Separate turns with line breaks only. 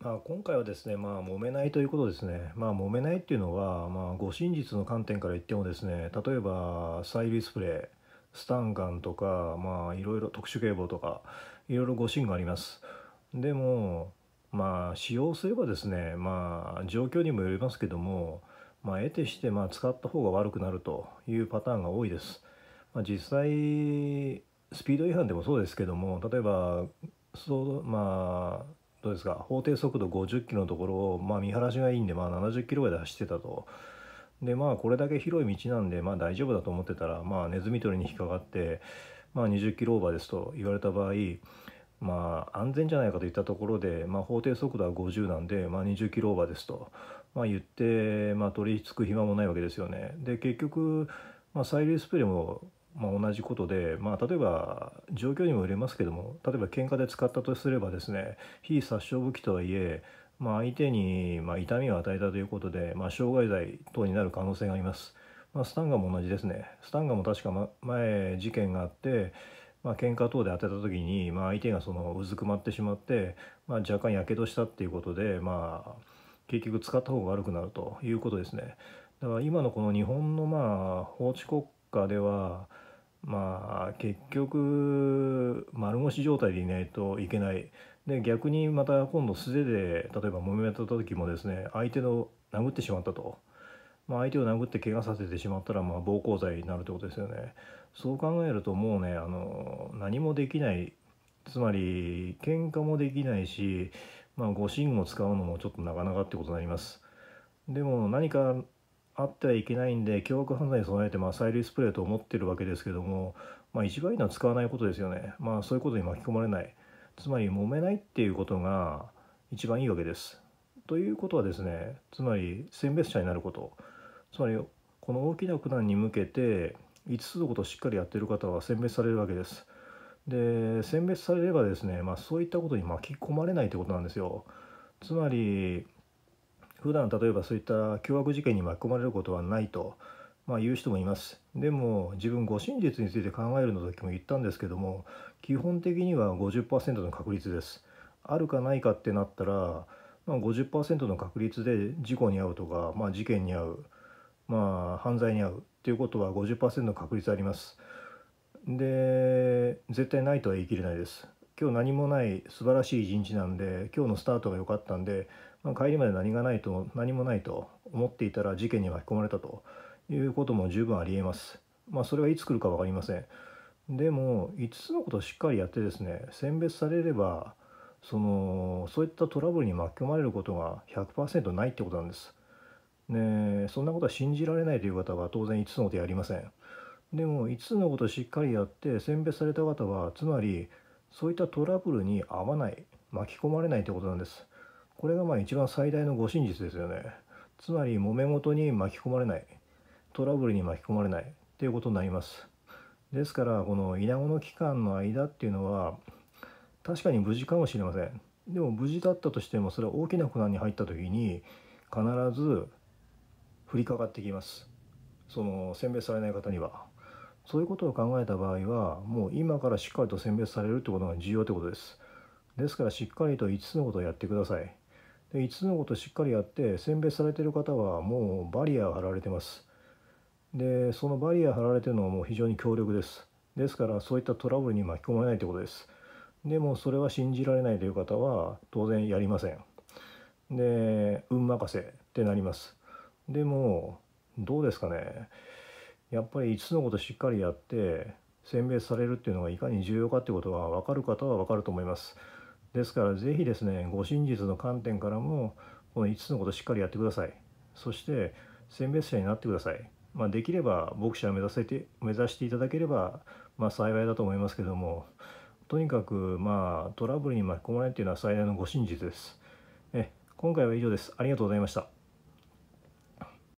まあ、今回はですね、まあ、揉めないということですね。まあ、揉めないっていうのは、まあ、護身術の観点から言ってもですね、例えば、サイリスプレイ、スタンガンとか、まあ、いろいろ特殊警棒とか、いろいろ護身があります。でも、まあ、使用すればですね、まあ、状況にもよりますけども、まあ、得てして、まあ、使った方が悪くなるというパターンが多いです。まあ、実際、スピード違反でもそうですけども、例えば、そう、まあ、どうですか法定速度50キロのところを、まあ、見晴らしがいいんで、まあ、70キロぐらいで走ってたと。でまあこれだけ広い道なんで、まあ、大丈夫だと思ってたら、まあ、ネズミ捕りに引っかかって、まあ、20キロオーバーですと言われた場合、まあ、安全じゃないかといったところで、まあ、法定速度は50なんで、まあ、20キロオーバーですと、まあ、言って、まあ、取りつく暇もないわけですよね。で結局、まあ、催涙スプレーもまあ、同じことで、まあ、例えば状況にもよりますけども例えば喧嘩で使ったとすればですね非殺傷武器とはいえ、まあ、相手に、ま痛みを与えたということで、ま傷害罪等になる可能性があります、まスタンガンも同じですねスタンガンも確か、ま、前事件があってまあ喧嘩等で当てた時に、まあ、相手がそのうずくまってしまって、まあ、若干やけどしたっていうことで、まあ、結局使った方が悪くなるということですね。だから今のこの日本のまあ法治国家ではまあ結局丸腰状態でいないといけないで逆にまた今度素手で例えば揉めた時もですね相手の殴ってしまったと、まあ、相手を殴って怪我させてしまったらまあ暴行罪になるってことですよねそう考えるともうねあの何もできないつまり喧嘩もできないし、まあ、護身を使うのもちょっとなかなかってことになりますでも何かあってはいけないんで凶悪犯罪に備えて、まあ、催涙スプレーと思ってるわけですけども、まあ、一番いいのは使わないことですよね、まあ、そういうことに巻き込まれないつまり揉めないっていうことが一番いいわけです。ということはですねつまり選別者になることつまりこの大きな苦難に向けて5つのことをしっかりやってる方は選別されるわけです。で選別されればですね、まあ、そういったことに巻き込まれないということなんですよ。つまり普段例えばそういった凶悪事件に巻き込まれることはないと、まあ、言う人もいますでも自分護身術について考えるの時も言ったんですけども基本的には50%の確率ですあるかないかってなったら、まあ、50%の確率で事故に遭うとか、まあ、事件に遭う、まあ、犯罪に遭うっていうことは50%の確率ありますで絶対ないとは言い切れないです今日何もない素晴らしい一日なんで今日のスタートが良かったんで、まあ、帰りまで何がないと何もないと思っていたら事件に巻き込まれたということも十分ありえます。まあ、それはいつ来るか分かりません。でも5つのことをしっかりやってですね選別されればそのそういったトラブルに巻き込まれることが100%ないってことなんです。ね、そんなことは信じられないという方は当然5つのことやりません。でも5つのことをしっかりやって選別された方はつまりそういったトラブルに合わない巻き込まれないってことなんですこれがまあ一番最大のご真実ですよねつまり揉め事に巻き込まれないトラブルに巻き込まれないということになりますですからこのイナゴの期間の間っていうのは確かに無事かもしれませんでも無事だったとしてもそれは大きな苦難に入った時に必ず降りかかってきますその選別されない方にはそういうことを考えた場合はもう今からしっかりと選別されるってことが重要ってことですですからしっかりと5つのことをやってくださいで5つのことをしっかりやって選別されてる方はもうバリアを張られてますでそのバリア張られてるのはもう非常に強力ですですからそういったトラブルに巻き込まれないってことですでもそれは信じられないという方は当然やりませんで運任せってなりますでもどうですかねやっぱり5つのことしっかりやって選別されるっていうのがいかに重要かってことは分かる方は分かると思います。ですから是非ですねご真実の観点からもこの5つのことしっかりやってください。そして選別者になってください。まあ、できれば牧師は目指せて目指していただければ、まあ、幸いだと思いますけどもとにかく、まあ、トラブルに巻き込まれっていうのは最大のご真実です。え今回は以上です。ありがとうございました。